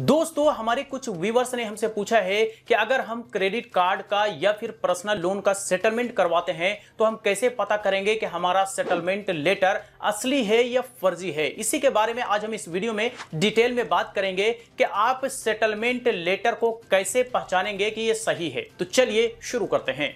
दोस्तों हमारे कुछ व्यूवर्स ने हमसे पूछा है कि अगर हम क्रेडिट कार्ड का या फिर पर्सनल लोन का सेटलमेंट करवाते हैं तो हम कैसे पता करेंगे कि हमारा सेटलमेंट लेटर असली है या फर्जी है इसी के बारे में आज हम इस वीडियो में डिटेल में बात करेंगे कि आप सेटलमेंट लेटर को कैसे पहचानेंगे कि ये सही है तो चलिए शुरू करते हैं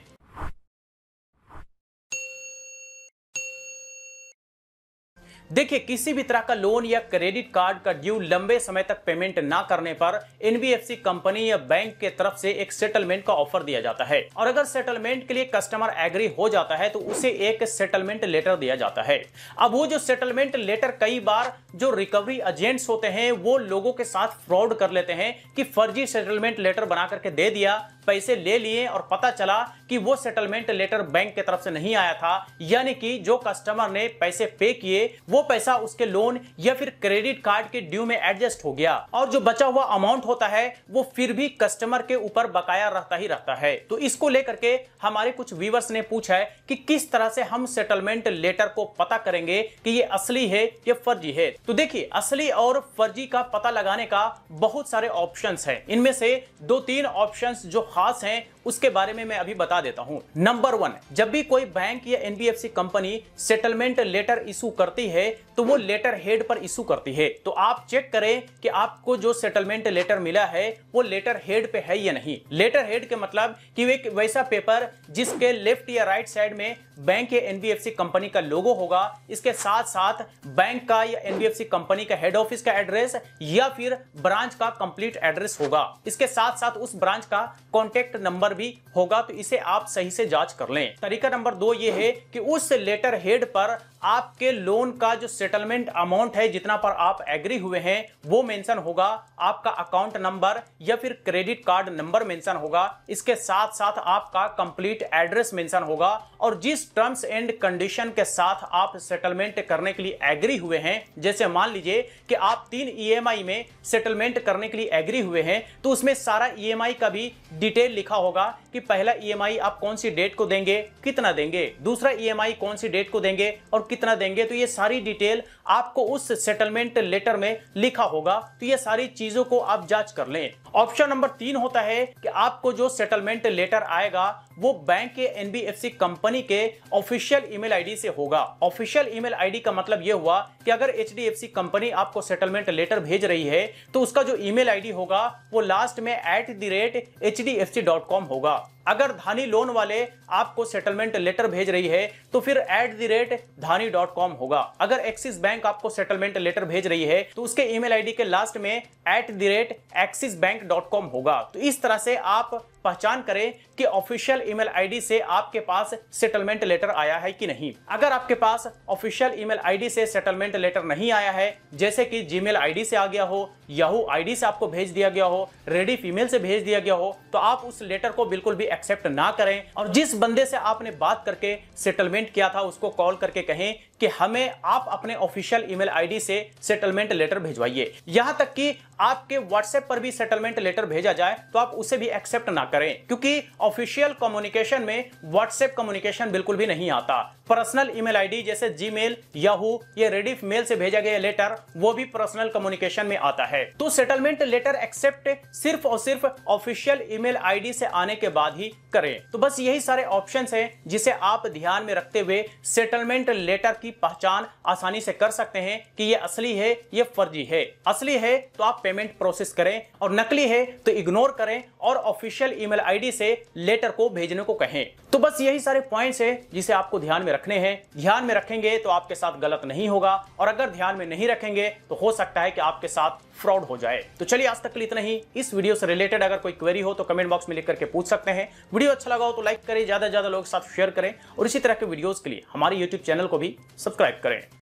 देखिए किसी भी तरह का लोन या क्रेडिट कार्ड का ड्यू लंबे समय तक पेमेंट ना करने पर एनबीएफसी कंपनी या बैंक के तरफ से एक सेटलमेंट का ऑफर दिया जाता है और अगर सेटलमेंट के लिए कस्टमर एग्री हो जाता है तो उसे एक सेटलमेंट लेटर दिया जाता है अब वो जो सेटलमेंट लेटर कई बार जो रिकवरी एजेंट्स होते हैं वो लोगों के साथ फ्रॉड कर लेते हैं कि फर्जी सेटलमेंट लेटर बना करके दे दिया पैसे ले लिए और पता चला कि वो सेटलमेंट लेटर बैंक की तरफ से नहीं आया था यानी कि जो कस्टमर ने पैसे पे किए वो पैसा उसके लोन या फिर क्रेडिट कार्ड के ड्यू में एडजस्ट हो गया और जो बचा हुआ अमाउंट होता है वो फिर भी कस्टमर के ऊपर बकाया रहता ही रहता है तो इसको लेकर के हमारे कुछ व्यूवर्स ने पूछा है कि किस तरह से हम सेटलमेंट लेटर को पता करेंगे कि ये असली है या फर्जी है तो देखिए असली और फर्जी का पता लगाने का बहुत सारे ऑप्शंस हैं इनमें से दो तीन ऑप्शंस जो खास हैं उसके बारे में मैं अभी बता देता हूँ नंबर वन जब भी कोई बैंक या NBFC company settlement letter issue करती है तो वो लेटर हेड पर इशू करती है तो आप चेक करें कि आपको जो सेटलमेंट लेटर मिला है वो लेटर हेड पे है या नहीं लेटर हेड के मतलब कि एक वैसा पेपर जिसके लेफ्ट या राइट साइड में बैंक या एनबीएफसी कंपनी का लोगो होगा इसके साथ साथ बैंक का या एनबीएफसी कंपनी का हेड ऑफिस का एड्रेस या फिर ब्रांच का कंप्लीट एड्रेस होगा इसके साथ साथ उस ब्रांच का कॉन्टेक्ट नंबर पर भी होगा तो इसे आप सही से जांच कर लें तरीका नंबर दो ये है कि उस लेटर हेड पर आपके लोन का जो सेटलमेंट अमाउंट है जितना पर आप एग्री हुए हैं वो मेंशन होगा आपका अकाउंट नंबर या फिर क्रेडिट कार्ड नंबर मेंशन होगा इसके साथ साथ आपका कंप्लीट एड्रेस मेंशन होगा और जिस टर्म्स एंड कंडीशन के साथ आप सेटलमेंट करने के लिए एग्री हुए हैं जैसे मान लीजिए कि आप तीन ई e में सेटलमेंट करने के लिए एग्री हुए हैं तो उसमें सारा ई e का भी डिटेल लिखा होगा होगा कि पहला ईएमआई e आप कौन सी डेट को देंगे कितना देंगे दूसरा ईएमआई e कौन सी डेट को देंगे और कितना देंगे तो ये सारी डिटेल आपको उस सेटलमेंट लेटर में लिखा होगा तो ये सारी चीजों को आप जांच कर लें ऑप्शन नंबर तीन होता है कि आपको जो सेटलमेंट लेटर आएगा वो बैंक के एनबीएफसी कंपनी के ऑफिशियल ईमेल आईडी से होगा ऑफिशियल ईमेल आईडी का मतलब ये हुआ कि अगर एचडीएफसी कंपनी आपको सेटलमेंट लेटर भेज रही है तो उसका जो ईमेल आईडी होगा वो लास्ट में at the rate H D F C dot 方が अगर धानी लोन वाले आपको सेटलमेंट लेटर भेज रही है तो फिर at the rate Dhani dot com होगा अगर एक्सिस बैंक आपको सेटलमेंट लेटर भेज रही है तो उसके ईमेल आईडी के लास्ट में at the rate Axis bank dot com होगा तो इस तरह से आप पहचान करें कि ऑफिशियल ईमेल आईडी से आपके पास सेटलमेंट लेटर आया है कि नहीं अगर आपके पास ऑफिशियल ईमेल आईडी से सेटलमेंट लेटर नहीं आया है जैसे कि जीमेल आईडी से आ गया हो याहू आईडी से आपको भेज दिया गया हो रेडी फीमेल से भेज दिया गया हो तो आप उस लेटर को बिल्कुल भी एक्सेप्ट ना करें और जिस बंदे से आपने बात करके सेटलमेंट किया था उसको कॉल करके कहें कि हमें आप अपने ऑफिशियल ईमेल आईडी से सेटलमेंट लेटर भिजवाइए यहां तक कि आपके व्हाट्सएप पर भी सेटलमेंट लेटर भेजा जाए तो आप उसे भी एक्सेप्ट ना करें क्योंकि ऑफिशियल कम्युनिकेशन में व्हाट्सएप कम्युनिकेशन बिल्कुल भी नहीं आता पर्सनल ईमेल आईडी जैसे मेल याहू या रेडिफ मेल से भेजा गया लेटर वो भी पर्सनल कम्युनिकेशन में आता है तो सेटलमेंट लेटर एक्सेप्ट सिर्फ और सिर्फ ऑफिशियल ईमेल आईडी से आने के बाद ही करें तो बस यही सारे ऑप्शन है जिसे आप ध्यान में रखते हुए सेटलमेंट लेटर की पहचान आसानी से कर सकते हैं कि ये असली है ये फर्जी है असली है तो आप पेमेंट प्रोसेस करें और नकली है तो इग्नोर करें और ऑफिशियल ईमेल आईडी से लेटर को भेजने को कहें तो बस यही सारे पॉइंट्स हैं जिसे आपको ध्यान में रखने हैं ध्यान में रखेंगे तो आपके साथ गलत नहीं होगा और अगर ध्यान में नहीं रखेंगे तो हो सकता है कि आपके साथ फ्रॉड हो जाए तो चलिए आज तक इतना ही इस वीडियो से रिलेटेड अगर कोई क्वेरी हो तो कमेंट बॉक्स में लिख करके पूछ सकते हैं वीडियो अच्छा लगा हो तो लाइक करें ज्यादा से ज्यादा लोगों के साथ शेयर करें और इसी तरह के वीडियोज के लिए हमारे यूट्यूब चैनल को भी सब्सक्राइब करें